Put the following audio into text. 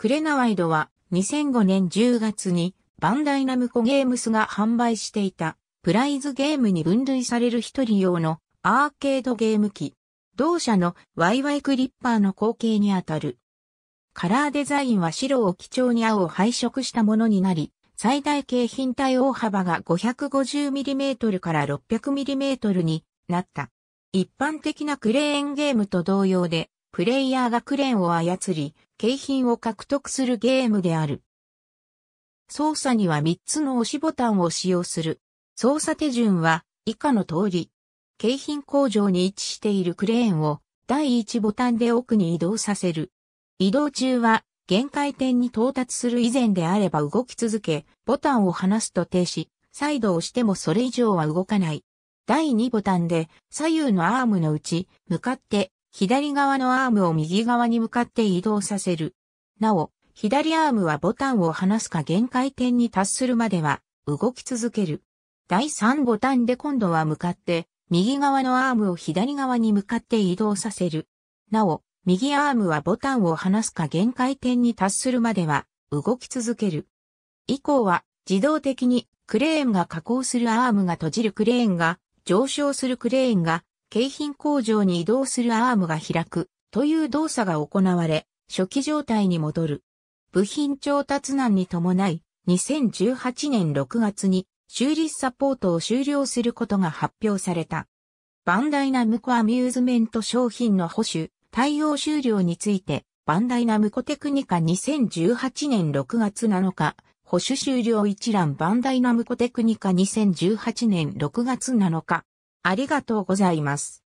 クレナワイドは2005年10月にバンダイナムコゲームスが販売していたプライズゲームに分類される一人用のアーケードゲーム機。同社のワイワイクリッパーの後継にあたる。カラーデザインは白を基調に青を配色したものになり、最大景品体大幅が 550mm から 600mm になった。一般的なクレーンゲームと同様で、プレイヤーがクレーンを操り、景品を獲得するゲームである。操作には3つの押しボタンを使用する。操作手順は以下の通り。景品工場に位置しているクレーンを第1ボタンで奥に移動させる。移動中は限界点に到達する以前であれば動き続け、ボタンを離すと停止、再度押してもそれ以上は動かない。第2ボタンで左右のアームのうち向かって左側のアームを右側に向かって移動させる。なお、左アームはボタンを離すか限界点に達するまでは動き続ける。第3ボタンで今度は向かって、右側のアームを左側に向かって移動させる。なお、右アームはボタンを離すか限界点に達するまでは動き続ける。以降は自動的にクレーンが加工するアームが閉じるクレーンが上昇するクレーンが景品工場に移動するアームが開くという動作が行われ、初期状態に戻る。部品調達難に伴い、2018年6月に修理サポートを終了することが発表された。バンダイナムコアミューズメント商品の保守、対応終了について、バンダイナムコテクニカ2018年6月7日、保守終了一覧バンダイナムコテクニカ2018年6月7日、ありがとうございます。